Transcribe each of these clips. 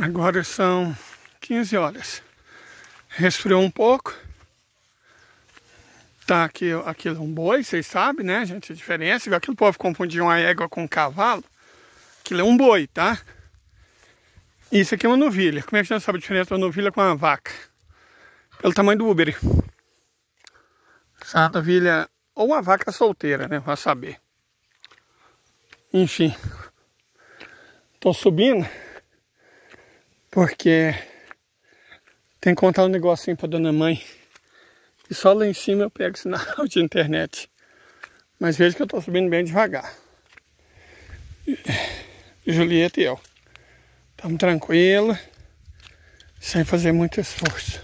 Agora são 15 horas. Resfriou um pouco. Tá aqui, aquilo é um boi, vocês sabem, né, gente? A diferença. Aquilo povo confundiu uma égua com um cavalo. Aquilo é um boi, tá? Isso aqui é uma novilha. Como é que a gente sabe a diferença uma novilha com uma vaca? Pelo tamanho do Uber. Santa Vilha ou uma vaca solteira, né? Vai saber. Enfim, tô subindo porque tem que contar um negocinho pra dona mãe. E só lá em cima eu pego sinal de internet. Mas veja que eu tô subindo bem devagar. Julieta e eu. Estamos tranquilos, sem fazer muito esforço.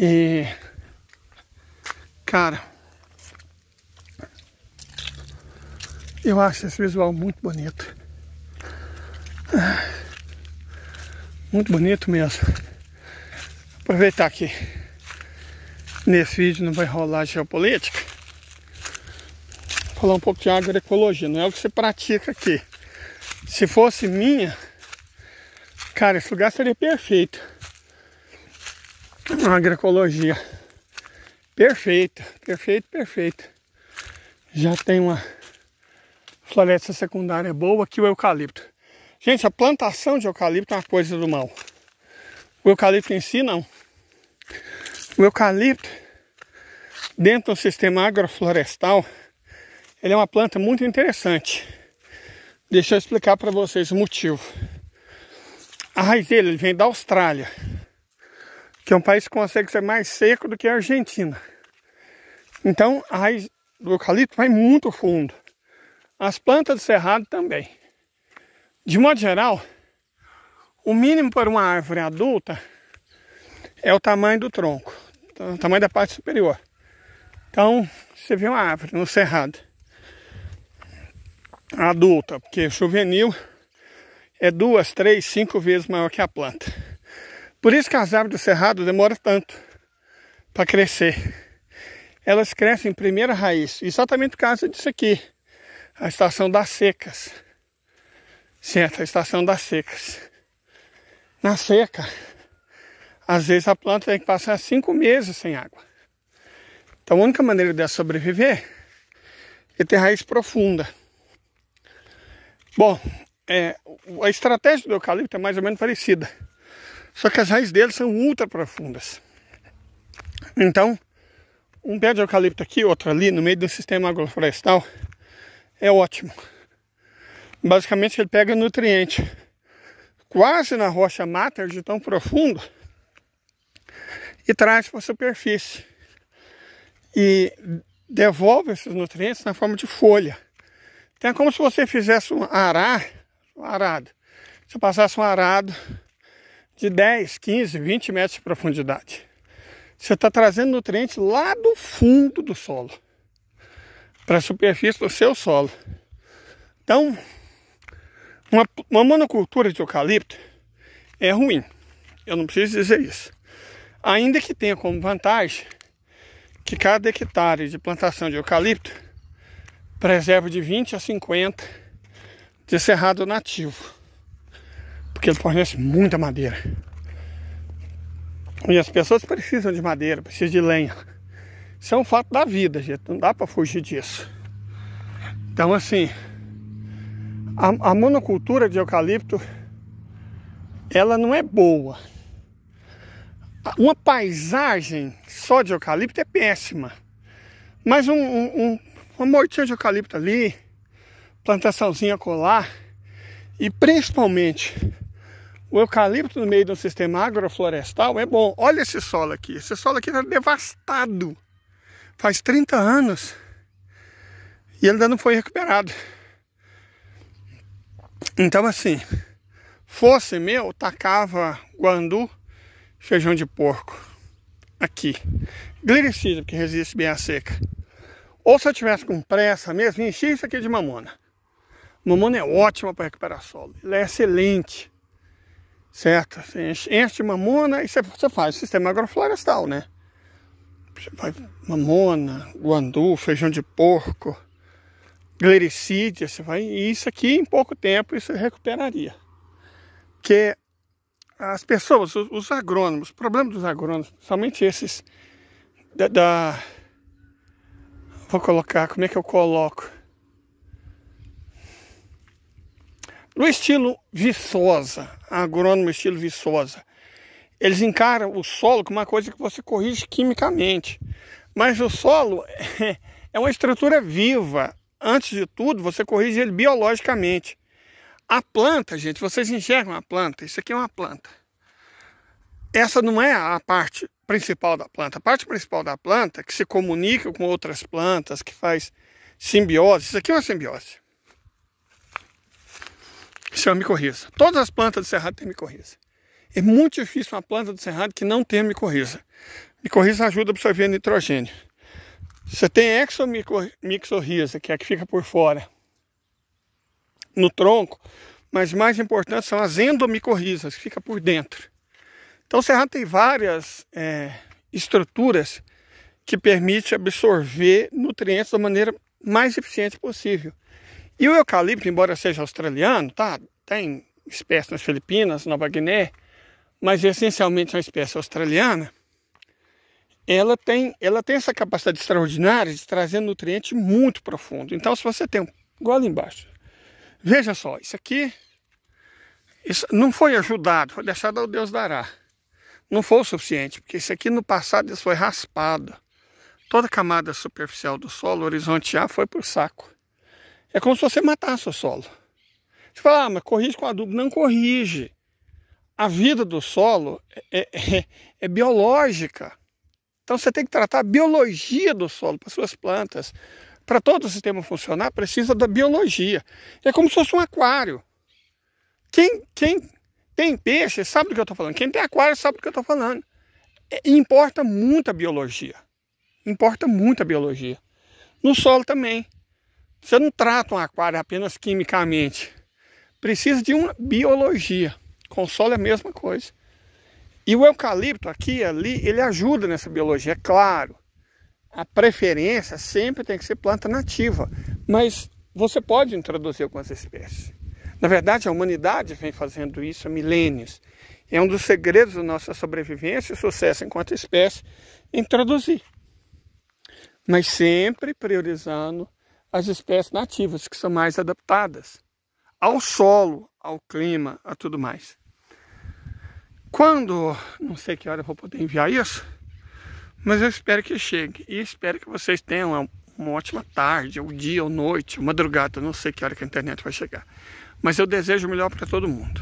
E. Cara. Eu acho esse visual muito bonito. Muito bonito mesmo. Aproveitar aqui. nesse vídeo não vai rolar geopolítica. Falar um pouco de agroecologia, não é o que você pratica aqui. Se fosse minha, cara, esse lugar seria perfeito uma agroecologia perfeita, perfeito, perfeito. Já tem uma floresta secundária boa Aqui o eucalipto. Gente, a plantação de eucalipto é uma coisa do mal. O eucalipto em si não. O eucalipto, dentro do sistema agroflorestal, ele é uma planta muito interessante. Deixa eu explicar para vocês o motivo. A raiz dele vem da Austrália que é um país que consegue ser mais seco do que a Argentina. Então a raiz do eucalipto vai muito fundo. As plantas do cerrado também. De modo geral, o mínimo para uma árvore adulta é o tamanho do tronco, tá? o tamanho da parte superior. Então, você vê uma árvore no cerrado adulta, porque juvenil é duas, três, cinco vezes maior que a planta. Por isso que as árvores do cerrado demoram tanto para crescer. Elas crescem em primeira raiz, exatamente por causa disso aqui, a estação das secas. Certo, a estação das secas. Na seca, às vezes a planta tem que passar cinco meses sem água. Então a única maneira de sobreviver é ter raiz profunda. Bom, é, a estratégia do eucalipto é mais ou menos parecida. Só que as raízes deles são ultra profundas. Então, um pé de eucalipto aqui, outro ali, no meio do sistema agroflorestal, é ótimo. Basicamente, ele pega nutriente quase na rocha mater de tão profundo e traz para a superfície. E devolve esses nutrientes na forma de folha. Então é como se você fizesse um arar, um arado. Se passasse um arado de 10, 15, 20 metros de profundidade. Você está trazendo nutrientes lá do fundo do solo para a superfície do seu solo. Então, uma, uma monocultura de eucalipto é ruim. Eu não preciso dizer isso. Ainda que tenha como vantagem que cada hectare de plantação de eucalipto preserva de 20 a 50 de cerrado nativo porque ele fornece muita madeira. E as pessoas precisam de madeira, precisam de lenha. Isso é um fato da vida, gente. Não dá para fugir disso. Então, assim, a, a, monocultura de eucalipto, ela não é boa. Uma paisagem só de eucalipto é péssima. Mas um, um, uma mortinha de eucalipto ali, plantaçãozinha colar, e principalmente o eucalipto no meio de um sistema agroflorestal é bom. Olha esse solo aqui. Esse solo aqui está devastado. Faz 30 anos. E ele ainda não foi recuperado. Então, assim, fosse meu, tacava guandu, feijão de porco. Aqui. Gliricida, que resiste bem à seca. Ou se eu tivesse com pressa mesmo, enchi isso aqui de mamona. Mamona é ótima para recuperar solo. Ela é excelente. Certo? Você enche, enche de mamona e você, você faz o sistema agroflorestal, né? Você faz mamona, guandu, feijão de porco, glericídia, você vai. E isso aqui em pouco tempo isso recuperaria. Porque as pessoas, os, os agrônomos, o problema dos agrônomos, somente esses da, da. Vou colocar, como é que eu coloco? No estilo viçosa, agrônomo estilo viçosa, eles encaram o solo como uma coisa que você corrige quimicamente. Mas o solo é uma estrutura viva. Antes de tudo, você corrige ele biologicamente. A planta, gente, vocês enxergam a planta? Isso aqui é uma planta. Essa não é a parte principal da planta. A parte principal da planta, que se comunica com outras plantas, que faz simbiose, isso aqui é uma simbiose. Isso é uma micorriza. Todas as plantas do cerrado têm micorriza. É muito difícil uma planta do cerrado que não tenha micorriza. Micorriza ajuda a absorver nitrogênio. Você tem exomixorriza, que é a que fica por fora no tronco, mas mais importante são as endomicorrizas, que fica por dentro. Então o cerrado tem várias é, estruturas que permite absorver nutrientes da maneira mais eficiente possível. E o eucalipto, embora seja australiano, tá? Tem espécies nas Filipinas, Nova Guiné, mas essencialmente é uma espécie australiana. Ela tem, ela tem essa capacidade extraordinária de trazer nutriente muito profundo. Então, se você tem igual ali embaixo, veja só, isso aqui isso não foi ajudado, foi deixado ao Deus dará. Não foi o suficiente, porque isso aqui no passado isso foi raspado. Toda a camada superficial do solo A, foi para o saco. É como se você matasse o solo. Você fala, ah, mas corrige com adubo. Não corrige. A vida do solo é, é, é biológica. Então você tem que tratar a biologia do solo para suas plantas. Para todo o sistema funcionar, precisa da biologia. É como se fosse um aquário. Quem, quem tem peixe sabe do que eu estou falando. Quem tem aquário sabe do que eu estou falando. É, importa muito a biologia. Importa muito a biologia. No solo também. Você não trata um aquário apenas quimicamente. Precisa de uma biologia. Consolo é a mesma coisa. E o eucalipto aqui e ali, ele ajuda nessa biologia, é claro. A preferência sempre tem que ser planta nativa, mas você pode introduzir algumas espécies. Na verdade, a humanidade vem fazendo isso há milênios. É um dos segredos da nossa sobrevivência e sucesso enquanto espécie introduzir. Mas sempre priorizando as espécies nativas, que são mais adaptadas ao solo, ao clima, a tudo mais. Quando, não sei que hora eu vou poder enviar isso, mas eu espero que chegue e espero que vocês tenham uma, ótima tarde, ou dia, ou noite, ou madrugada, não sei que hora que a internet vai chegar. Mas eu desejo o melhor para todo mundo.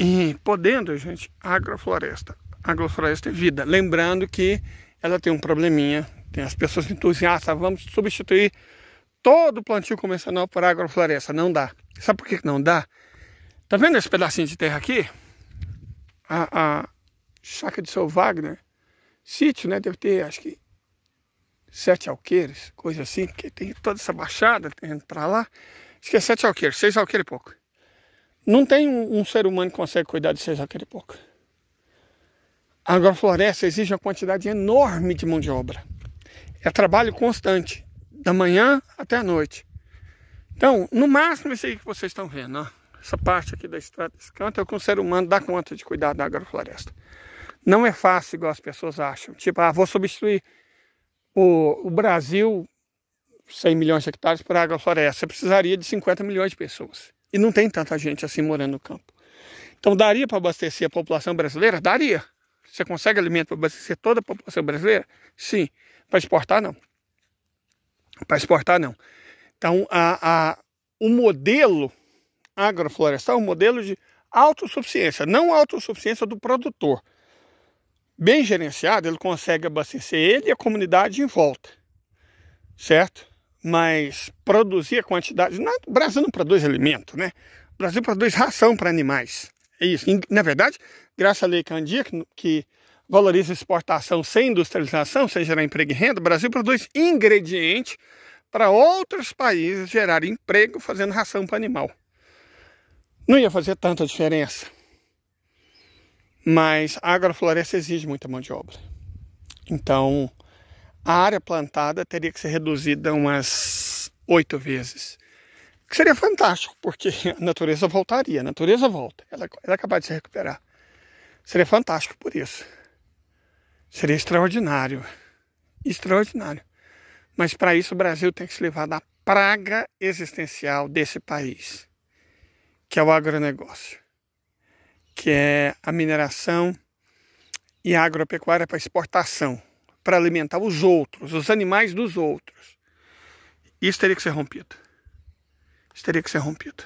E podendo, gente, agrofloresta. Agrofloresta é vida. Lembrando que ela tem um probleminha tem as pessoas entusiastas, vamos substituir todo o plantio convencional por agrofloresta. Não dá. Sabe por que não dá? Tá vendo esse pedacinho de terra aqui? A, a chácara de seu Wagner, sítio, né? Deve ter, acho que, sete alqueires, coisa assim, que tem toda essa baixada, tem tá para lá. Acho que é sete alqueires, seis alqueires e pouco. Não tem um, um, ser humano que consegue cuidar de seis alqueires e pouco. A agrofloresta exige uma quantidade enorme de mão de obra. É trabalho constante, da manhã até a noite. Então, no máximo, isso aí que vocês estão vendo, ó, essa parte aqui da estrada, esse canto, é o que um ser humano dá conta de cuidar da agrofloresta. Não é fácil, igual as pessoas acham. Tipo, ah, vou substituir o, o Brasil, 100 milhões de hectares, por agrofloresta. Você precisaria de 50 milhões de pessoas. E não tem tanta gente assim morando no campo. Então, daria para abastecer a população brasileira? Daria. Você consegue alimento para abastecer toda a população brasileira? Sim. Para exportar, não. Para exportar, não. Então, a, a, o modelo agroflorestal, o é modelo de autossuficiência, não autossuficiência do produtor. Bem gerenciado, ele consegue abastecer ele e a comunidade em volta, certo? Mas produzir a quantidade. o Brasil não produz alimento, né? O Brasil produz ração para animais. É isso. Na verdade, graças à Lei Candir, que valoriza exportação sem industrialização, sem gerar emprego e renda, o Brasil produz ingrediente para outros países gerar emprego fazendo ração para animal. Não ia fazer tanta diferença. Mas a agrofloresta exige muita mão de obra. Então, a área plantada teria que ser reduzida umas oito vezes. Que seria fantástico, porque a natureza voltaria. A natureza volta. Ela, ela é capaz de se recuperar. Seria fantástico por isso. Seria extraordinário. Extraordinário. Mas para isso o Brasil tem que se livrar da praga existencial desse país, que é o agronegócio, que é a mineração e a agropecuária para exportação, para alimentar os outros, os animais dos outros. Isso teria que ser rompido. Isso teria que ser rompido.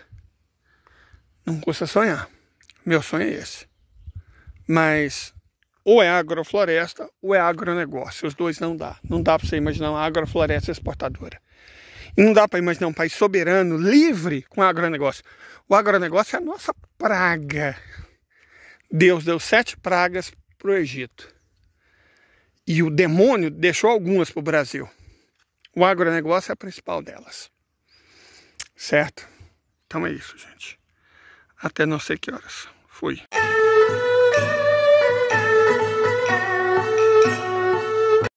Não custa sonhar. Meu sonho é esse. Mas ou é agrofloresta ou é agronegócio. Os dois não dá. Não dá para você imaginar uma agrofloresta exportadora. E não dá para imaginar um país soberano, livre com agronegócio. O agronegócio é a nossa praga. Deus deu sete pragas para o Egito. E o demônio deixou algumas para o Brasil. O agronegócio é a principal delas. Certo? Então é isso, gente. Até não sei que horas. Fui.